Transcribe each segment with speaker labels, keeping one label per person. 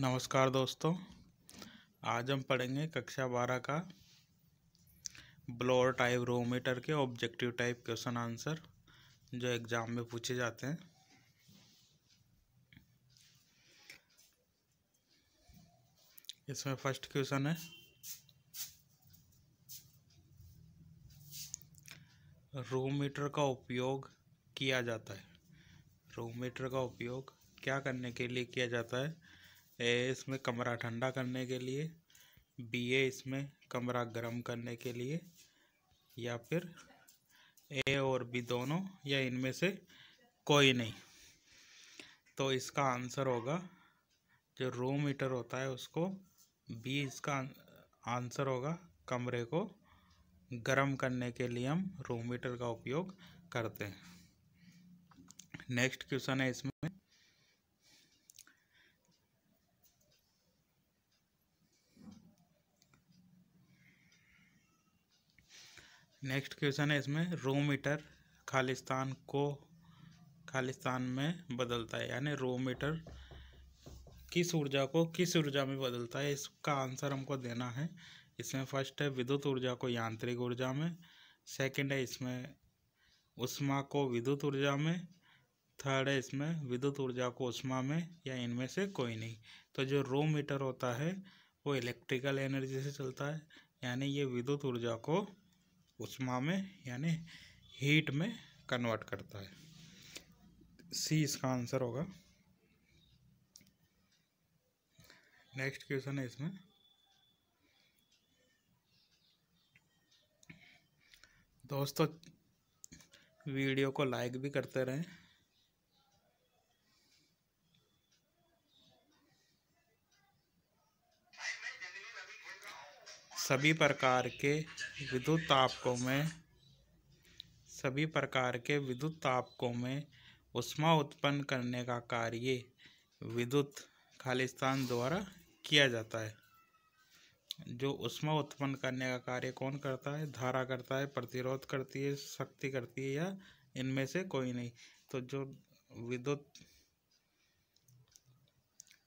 Speaker 1: नमस्कार दोस्तों आज हम पढ़ेंगे कक्षा बारह का ब्लोअर टाइप रोमीटर के ऑब्जेक्टिव टाइप क्वेश्चन आंसर जो एग्ज़ाम में पूछे जाते हैं इसमें फर्स्ट क्वेश्चन है रोमीटर का उपयोग किया जाता है रोमीटर का उपयोग क्या करने के लिए किया जाता है ए इसमें कमरा ठंडा करने के लिए बी ए इसमें कमरा गर्म करने के लिए या फिर ए और बी दोनों या इनमें से कोई नहीं तो इसका आंसर होगा जो रूम हीटर होता है उसको बी इसका आंसर होगा कमरे को गर्म करने के लिए हम रूम हीटर का उपयोग करते हैं नेक्स्ट क्वेश्चन है इसमें नेक्स्ट क्वेश्चन है इसमें रोमीटर खालिस्तान को खालिस्तान में बदलता है यानी रोमीटर किस ऊर्जा को किस ऊर्जा में बदलता है इसका आंसर हमको देना है इसमें फर्स्ट है विद्युत ऊर्जा को यांत्रिक ऊर्जा में सेकंड है इसमें उष्मा को विद्युत ऊर्जा में थर्ड है इसमें विद्युत ऊर्जा को उष्मा में या इनमें से कोई नहीं तो जो रो मीटर होता है वो इलेक्ट्रिकल एनर्जी से चलता है यानी ये विद्युत ऊर्जा को उष्मा में यानी हीट में कन्वर्ट करता है सी इसका आंसर होगा नेक्स्ट क्वेश्चन है इसमें दोस्तों वीडियो को लाइक भी करते रहें सभी प्रकार के विद्युत तापकों में सभी प्रकार के विद्युत तापकों में उष्मा उत्पन्न करने का कार्य विद्युत खालिस्तान द्वारा किया जाता है जो उष्मा उत्पन्न करने का कार्य कौन करता है धारा करता है प्रतिरोध करती है शक्ति करती है या इनमें से कोई नहीं तो जो विद्युत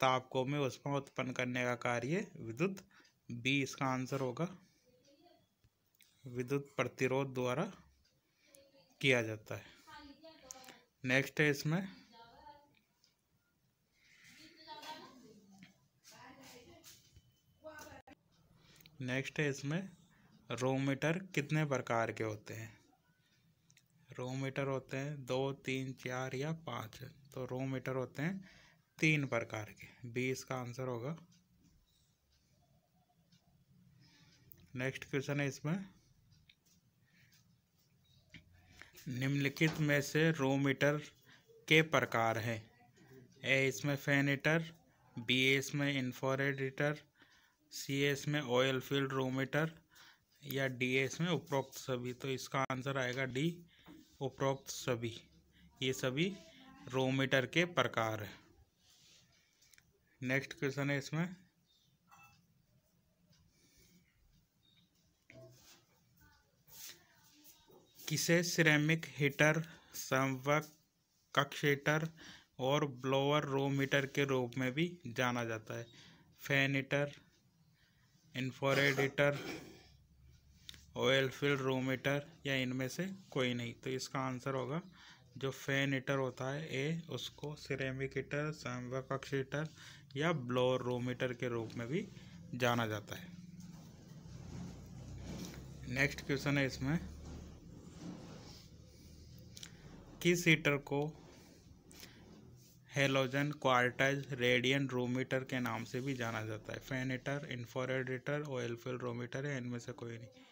Speaker 1: तापकों में उष्मा उत्पन्न करने का कार्य विद्युत बी इसका आंसर होगा विद्युत प्रतिरोध द्वारा किया जाता है नेक्स्ट है इसमें नेक्स्ट है इसमें रोमीटर कितने प्रकार के होते हैं रोमीटर होते हैं दो तीन चार या पाँच तो रोमीटर होते हैं तीन प्रकार के बी इसका आंसर होगा नेक्स्ट क्वेश्चन है इसमें निम्नलिखित में से रोमीटर के प्रकार हैं ए इसमें फैन हीटर बी इसमें इन्फ्रारेड हीटर सी इसमें ऑयल फील्ड रोमीटर या डी इसमें उपरोक्त सभी तो इसका आंसर आएगा डी उपरोक्त सभी ये सभी रोमीटर के प्रकार हैं नेक्स्ट क्वेश्चन है इसमें किसे सिरेमिक हीटर संवक कक्ष हीटर और ब्लोअर रोमीटर हीटर के रूप में भी जाना जाता है fan heater infrared heater oil filled room heater या इनमें से कोई नहीं तो इसका आंसर होगा जो फैन हीटर होता है ए उसको सिरेमिक हीटर संवक कक्ष हीटर या ब्लोअर रोमीटर हीटर के रूप में भी जाना जाता है नेक्स्ट क्वेश्चन है इसमें इक्कीस हीटर को हेलोजन क्वार्टाइज रेडियन रोमीटर के नाम से भी जाना जाता है fan heater infrared heater oil filled room heater है इनमें से कोई नहीं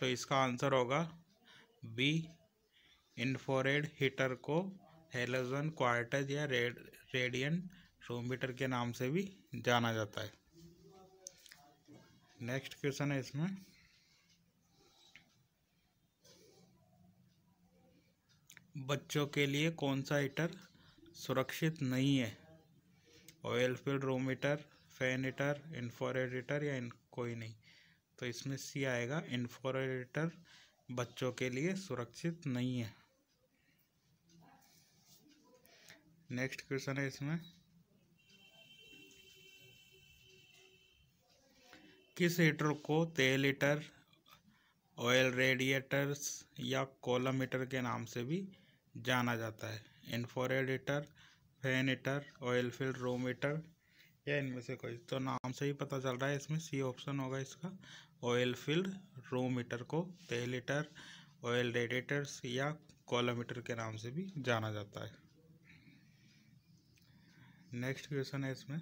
Speaker 1: तो इसका आंसर होगा बी इन्फोरेड हीटर को हेलोजन क्वार्टाइज या रेड रेडियन रोमीटर के नाम से भी जाना जाता है नेक्स्ट क्वेश्चन है इसमें बच्चों के लिए कौन सा हीटर सुरक्षित नहीं है oil filled room heater fan heater infrared heater या इन कोई नहीं तो इसमें सी आएगा इन्फोरेटर हीटर बच्चों के लिए सुरक्षित नहीं है नेक्स्ट क्वेश्चन है इसमें किस हीटर को तेल हीटर ऑयल रेडिएटर्स या कोलम हीटर के नाम से भी जाना जाता है infrared heater fan heater oil filled room heater या इनमें से कोई तो नाम से ही पता चल रहा है इसमें सी ऑप्शन होगा इसका ऑयल फील्ड रोम हीटर को तेल हीटर ऑयल रेडिएटर्स या कॉलम के नाम से भी जाना जाता है नेक्स्ट क्वेश्चन है इसमें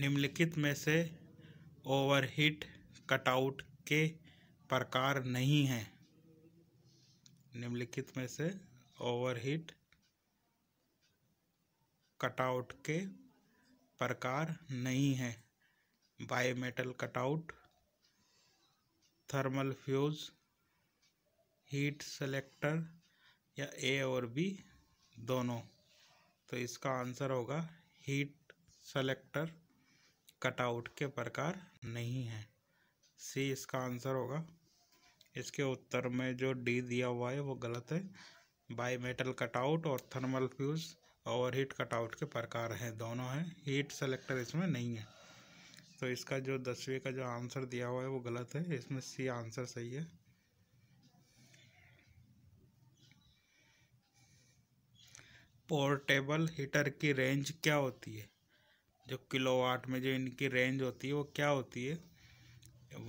Speaker 1: निम्नलिखित में से ओवरहीट कटआउट के प्रकार नहीं हैं निम्नलिखित में से ओवरहीट कटआउट के प्रकार नहीं हैं bimetal cutout thermal fuse heat selector या ए और बी दोनों तो इसका आंसर होगा हीट सेलेक्टर कटआउट के प्रकार नहीं हैं सी इसका आंसर होगा इसके उत्तर में जो डी दिया हुआ है वो गलत है बाई मेटल कटआउट और थर्मल फ्यूज हीट कटआउट के प्रकार हैं दोनों हैं हीट सेलेक्टर इसमें नहीं है तो इसका जो दसवीं का जो आंसर दिया हुआ है वो गलत है इसमें सी आंसर सही है पोर्टेबल हीटर की रेंज क्या होती है जो किलोवाट में जो इनकी रेंज होती है वो क्या होती है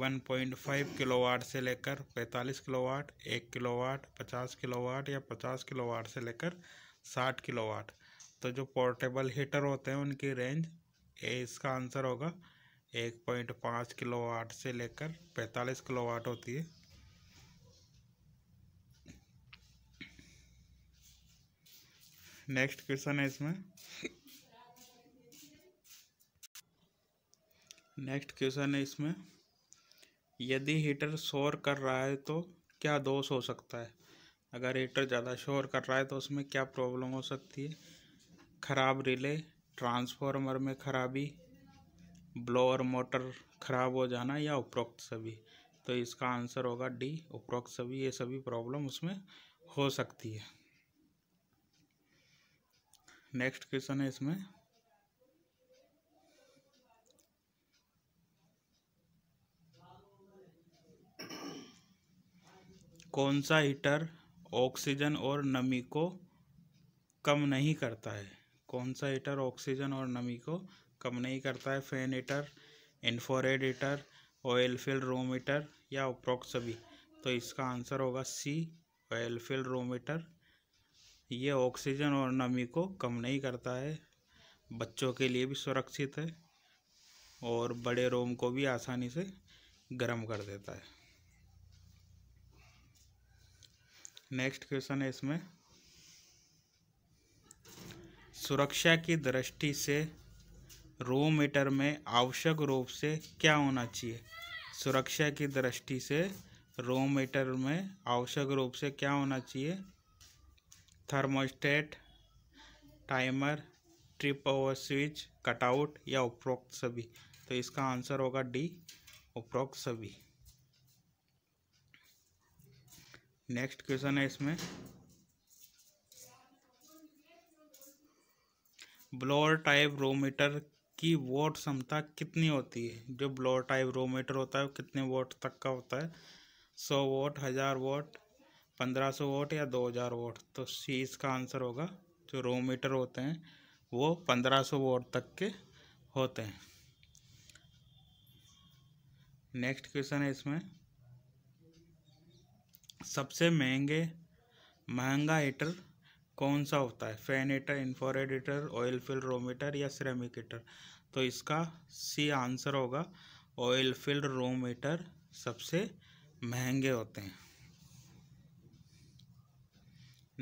Speaker 1: 1.5 किलोवाट से लेकर 45 किलोवाट 1 किलोवाट 50 किलोवाट या 50 किलोवाट से लेकर 60 किलोवाट तो जो पोर्टेबल हीटर होते हैं उनकी रेंज ए इसका आंसर होगा 1.5 किलोवाट से लेकर 45 किलोवाट होती है नेक्स्ट क्वेश्चन है इसमें नेक्स्ट क्वेश्चन है इसमें यदि हीटर शोर कर रहा है तो क्या दोष हो सकता है अगर हीटर ज़्यादा शोर कर रहा है तो उसमें क्या प्रॉब्लम हो सकती है ख़राब रिले ट्रांसफार्मर में खराबी ब्लोअर मोटर ख़राब हो जाना या उपरोक्त सभी तो इसका आंसर होगा डी उपरोक्त सभी ये सभी प्रॉब्लम उसमें हो सकती है नेक्स्ट क्वेश्चन है इसमें कौन सा हीटर ऑक्सीजन और नमी को कम नहीं करता है कौन सा हीटर ऑक्सीजन और नमी को कम नहीं करता है fan heater infrared heater oil filled room heater या उपरोक्त सभी तो इसका आंसर होगा C oil filled room heater ये ऑक्सीजन और नमी को कम नहीं करता है बच्चों के लिए भी सुरक्षित है और बड़े रोम को भी आसानी से गर्म कर देता है नेक्स्ट क्वेश्चन है इसमें सुरक्षा की दृष्टि से रो मीटर में आवश्यक रूप से क्या होना चाहिए सुरक्षा की दृष्टि से रो मीटर में आवश्यक रूप से क्या होना चाहिए thermostat timer trip over switch cutout या उपरोक्त सभी तो इसका आंसर होगा डी उपरोक्त सभी नेक्स्ट क्वेश्चन है इसमें ब्लोअर टाइप रोमीटर की वोट क्षमता कितनी होती है जो ब्लोअर टाइप रोमीटर होता है वो कितने वोट तक का होता है सौ वोट हज़ार वोट पंद्रह सौ वोट या दो हज़ार वोट तो सी इसका आंसर होगा जो रोमीटर होते हैं वो पंद्रह सौ वोट तक के होते हैं नेक्स्ट क्वेश्चन है इसमें सबसे महंगे महंगा हीटर कौन सा होता है fan heater infrared heater oil filled room heater या सिरेमिक हीटर तो इसका सी आंसर होगा ऑयल फिल रोमीटर सबसे महंगे होते हैं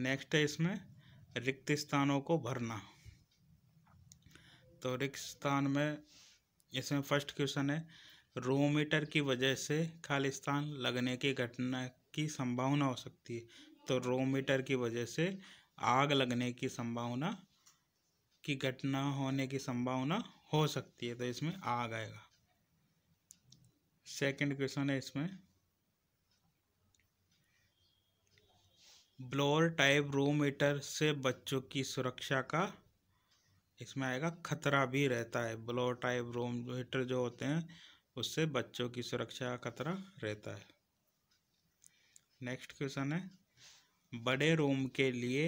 Speaker 1: नेक्स्ट है इसमें रिक्त स्थानों को भरना तो रिक्त स्थान में इसमें फर्स्ट क्वेश्चन है रोमीटर की वजह से खालिस्तान लगने की घटना की संभावना हो सकती है तो रोमीटर की वजह से आग लगने की संभावना की घटना होने की संभावना हो सकती है तो इसमें आग आएगा सेकंड क्वेश्चन है इसमें ब्लोअर टाइप रोमीटर से बच्चों की सुरक्षा का इसमें आएगा खतरा भी रहता है ब्लोअर टाइप रोमीटर जो होते हैं उससे बच्चों की सुरक्षा का खतरा रहता है नेक्स्ट क्वेश्चन है बड़े रोम के लिए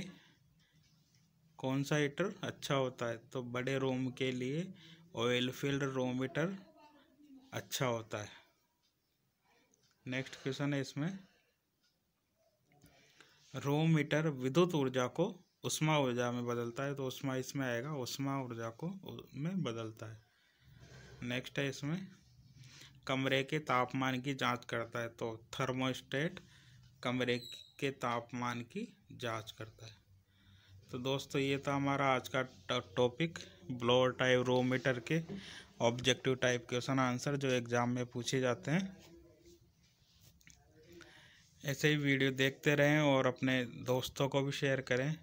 Speaker 1: कौन सा हीटर अच्छा होता है तो बड़े रोम के लिए ऑयल फील्ड रोम हीटर अच्छा होता है नेक्स्ट क्वेश्चन है इसमें रोम हीटर विद्युत ऊर्जा को उष्मा ऊर्जा में बदलता है तो उष्मा इसमें आएगा उष्मा ऊर्जा को में बदलता है नेक्स्ट है इसमें कमरे के तापमान की जांच करता है तो थर्मोस्टेट कमरे के तापमान की जांच करता है तो दोस्तों ये था हमारा आज का टॉपिक ब्लोअर टाइप रोमीटर के ऑब्जेक्टिव टाइप क्वेश्चन आंसर जो एग्ज़ाम में पूछे जाते हैं ऐसे ही वीडियो देखते रहें और अपने दोस्तों को भी शेयर करें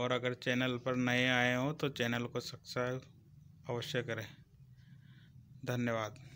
Speaker 1: और अगर चैनल पर नए आए हों तो चैनल को सब्सक्राइब अवश्य करें धन्यवाद